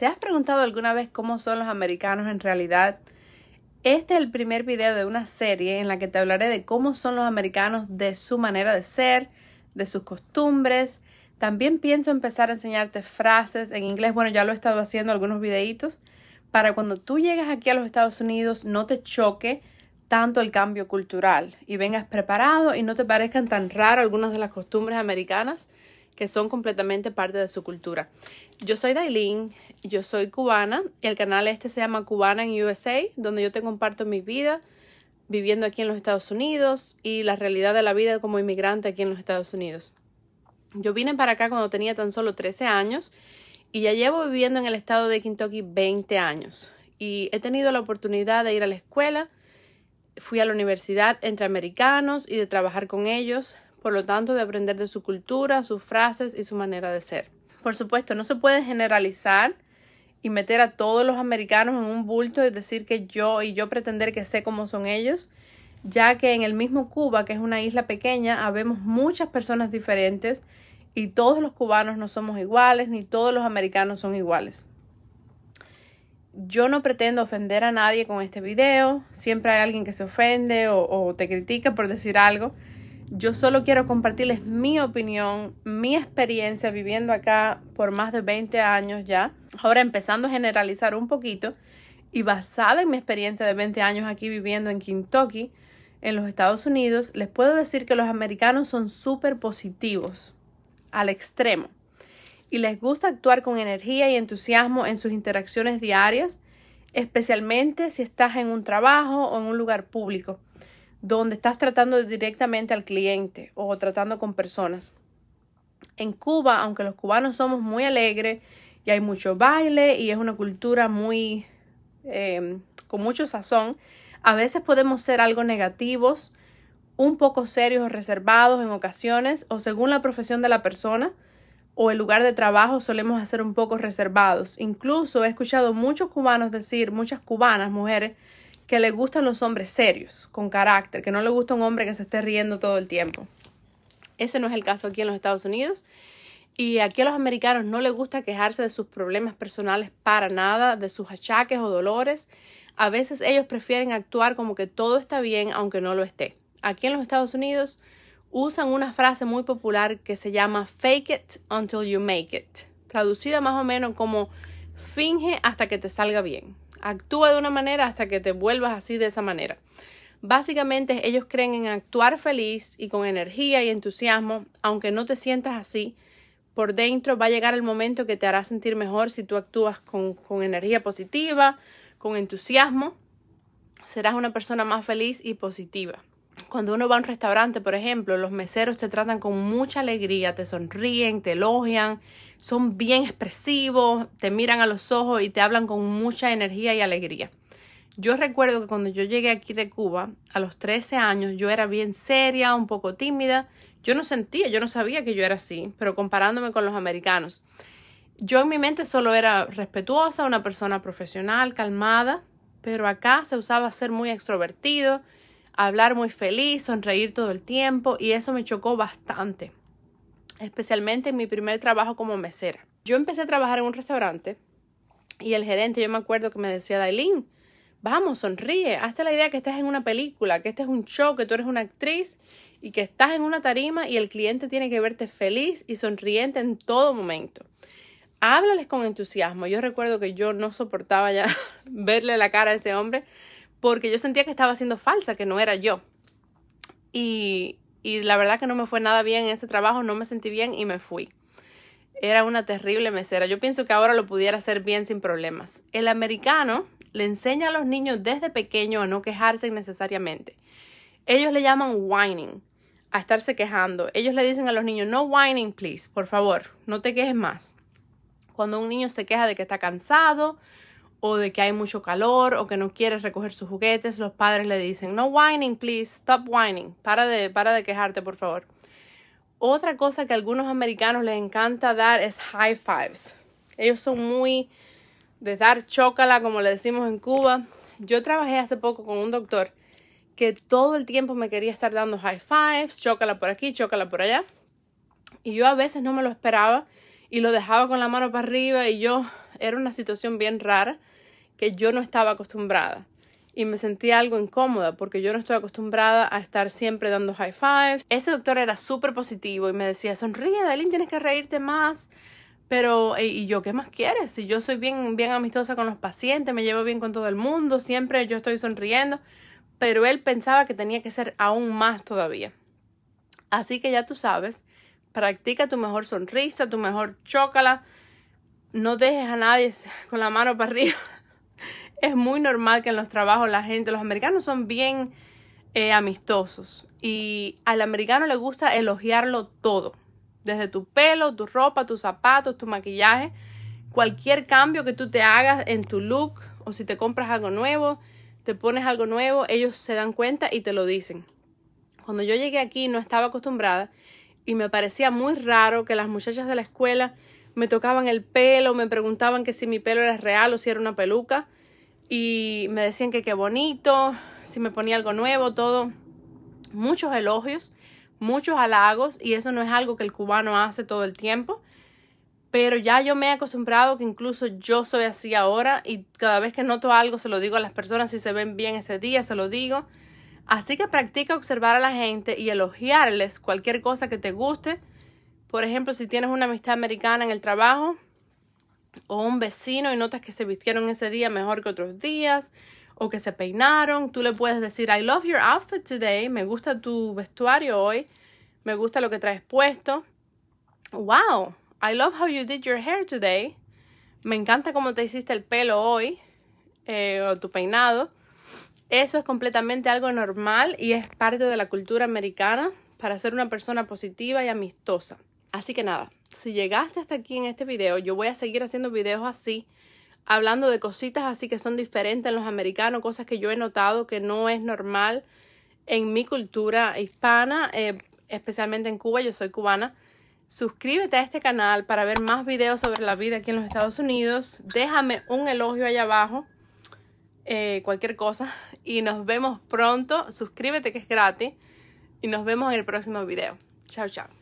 ¿Te has preguntado alguna vez cómo son los americanos en realidad? Este es el primer video de una serie en la que te hablaré de cómo son los americanos, de su manera de ser, de sus costumbres. También pienso empezar a enseñarte frases en inglés. Bueno, ya lo he estado haciendo algunos videitos para cuando tú llegas aquí a los Estados Unidos no te choque tanto el cambio cultural y vengas preparado y no te parezcan tan raras algunas de las costumbres americanas que son completamente parte de su cultura. Yo soy Dailin, yo soy cubana y el canal este se llama Cubana en USA, donde yo te comparto mi vida viviendo aquí en los Estados Unidos y la realidad de la vida como inmigrante aquí en los Estados Unidos. Yo vine para acá cuando tenía tan solo 13 años y ya llevo viviendo en el estado de Kentucky 20 años y he tenido la oportunidad de ir a la escuela, fui a la universidad entre americanos y de trabajar con ellos, por lo tanto de aprender de su cultura, sus frases y su manera de ser. Por supuesto, no se puede generalizar y meter a todos los americanos en un bulto y decir que yo y yo pretender que sé cómo son ellos, ya que en el mismo Cuba, que es una isla pequeña, habemos muchas personas diferentes y todos los cubanos no somos iguales ni todos los americanos son iguales. Yo no pretendo ofender a nadie con este video, siempre hay alguien que se ofende o, o te critica por decir algo, yo solo quiero compartirles mi opinión, mi experiencia viviendo acá por más de 20 años ya. Ahora empezando a generalizar un poquito y basada en mi experiencia de 20 años aquí viviendo en Kentucky, en los Estados Unidos, les puedo decir que los americanos son súper positivos, al extremo, y les gusta actuar con energía y entusiasmo en sus interacciones diarias, especialmente si estás en un trabajo o en un lugar público donde estás tratando directamente al cliente o tratando con personas. En Cuba, aunque los cubanos somos muy alegres y hay mucho baile y es una cultura muy em, con mucho sazón, a veces podemos ser algo negativos, un poco serios o reservados en ocasiones o según la profesión de la persona o el lugar de trabajo solemos hacer un poco reservados. Incluso he escuchado muchos cubanos decir, muchas cubanas, mujeres, que le gustan los hombres serios, con carácter, que no le gusta un hombre que se esté riendo todo el tiempo. Ese no es el caso aquí en los Estados Unidos. Y aquí a los americanos no les gusta quejarse de sus problemas personales para nada, de sus achaques o dolores. A veces ellos prefieren actuar como que todo está bien aunque no lo esté. Aquí en los Estados Unidos usan una frase muy popular que se llama fake it until you make it, traducida más o menos como finge hasta que te salga bien. Actúa de una manera hasta que te vuelvas así de esa manera. Básicamente ellos creen en actuar feliz y con energía y entusiasmo, aunque no te sientas así. Por dentro va a llegar el momento que te hará sentir mejor si tú actúas con, con energía positiva, con entusiasmo. Serás una persona más feliz y positiva cuando uno va a un restaurante, por ejemplo, los meseros te tratan con mucha alegría, te sonríen, te elogian, son bien expresivos, te miran a los ojos y te hablan con mucha energía y alegría. Yo recuerdo que cuando yo llegué aquí de Cuba, a los 13 años, yo era bien seria, un poco tímida. Yo no sentía, yo no sabía que yo era así, pero comparándome con los americanos, yo en mi mente solo era respetuosa, una persona profesional, calmada, pero acá se usaba ser muy extrovertido hablar muy feliz, sonreír todo el tiempo y eso me chocó bastante, especialmente en mi primer trabajo como mesera. Yo empecé a trabajar en un restaurante y el gerente, yo me acuerdo que me decía, Dailin, vamos, sonríe, hazte la idea que estás en una película, que este es un show, que tú eres una actriz y que estás en una tarima y el cliente tiene que verte feliz y sonriente en todo momento. Háblales con entusiasmo. Yo recuerdo que yo no soportaba ya verle la cara a ese hombre porque yo sentía que estaba siendo falsa, que no era yo. Y, y la verdad que no me fue nada bien en ese trabajo, no me sentí bien y me fui. Era una terrible mesera. Yo pienso que ahora lo pudiera hacer bien sin problemas. El americano le enseña a los niños desde pequeño a no quejarse innecesariamente. Ellos le llaman whining, a estarse quejando. Ellos le dicen a los niños, no whining, please, por favor, no te quejes más. Cuando un niño se queja de que está cansado, o de que hay mucho calor o que no quieres recoger sus juguetes, los padres le dicen, no whining, please, stop whining, para de, para de quejarte, por favor. Otra cosa que a algunos americanos les encanta dar es high fives. Ellos son muy de dar chócala, como le decimos en Cuba. Yo trabajé hace poco con un doctor que todo el tiempo me quería estar dando high fives, chócala por aquí, chócala por allá. Y yo a veces no me lo esperaba y lo dejaba con la mano para arriba y yo era una situación bien rara que yo no estaba acostumbrada. Y me sentía algo incómoda porque yo no estoy acostumbrada a estar siempre dando high fives. Ese doctor era súper positivo y me decía, sonríe, Dalín, tienes que reírte más. Pero, eh, ¿y yo qué más quieres? Si yo soy bien, bien amistosa con los pacientes, me llevo bien con todo el mundo, siempre yo estoy sonriendo. Pero él pensaba que tenía que ser aún más todavía. Así que ya tú sabes, practica tu mejor sonrisa, tu mejor chócala. No dejes a nadie con la mano para arriba es muy normal que en los trabajos la gente, los americanos son bien eh, amistosos y al americano le gusta elogiarlo todo, desde tu pelo, tu ropa, tus zapatos, tu maquillaje, cualquier cambio que tú te hagas en tu look o si te compras algo nuevo, te pones algo nuevo, ellos se dan cuenta y te lo dicen. Cuando yo llegué aquí no estaba acostumbrada y me parecía muy raro que las muchachas de la escuela me tocaban el pelo, me preguntaban que si mi pelo era real o si era una peluca y me decían que qué bonito, si me ponía algo nuevo, todo. Muchos elogios, muchos halagos y eso no es algo que el cubano hace todo el tiempo. Pero ya yo me he acostumbrado que incluso yo soy así ahora y cada vez que noto algo se lo digo a las personas, si se ven bien ese día se lo digo. Así que practica observar a la gente y elogiarles cualquier cosa que te guste. Por ejemplo, si tienes una amistad americana en el trabajo, o un vecino y notas que se vistieron ese día mejor que otros días o que se peinaron, tú le puedes decir, I love your outfit today, me gusta tu vestuario hoy, me gusta lo que traes puesto. Wow, I love how you did your hair today. Me encanta cómo te hiciste el pelo hoy eh, o tu peinado. Eso es completamente algo normal y es parte de la cultura americana para ser una persona positiva y amistosa. Así que nada, si llegaste hasta aquí en este video, yo voy a seguir haciendo videos así, hablando de cositas así que son diferentes en los americanos, cosas que yo he notado que no es normal en mi cultura hispana, eh, especialmente en Cuba, yo soy cubana. Suscríbete a este canal para ver más videos sobre la vida aquí en los Estados Unidos. Déjame un elogio allá abajo, eh, cualquier cosa. Y nos vemos pronto. Suscríbete que es gratis. Y nos vemos en el próximo video. Chao, chao.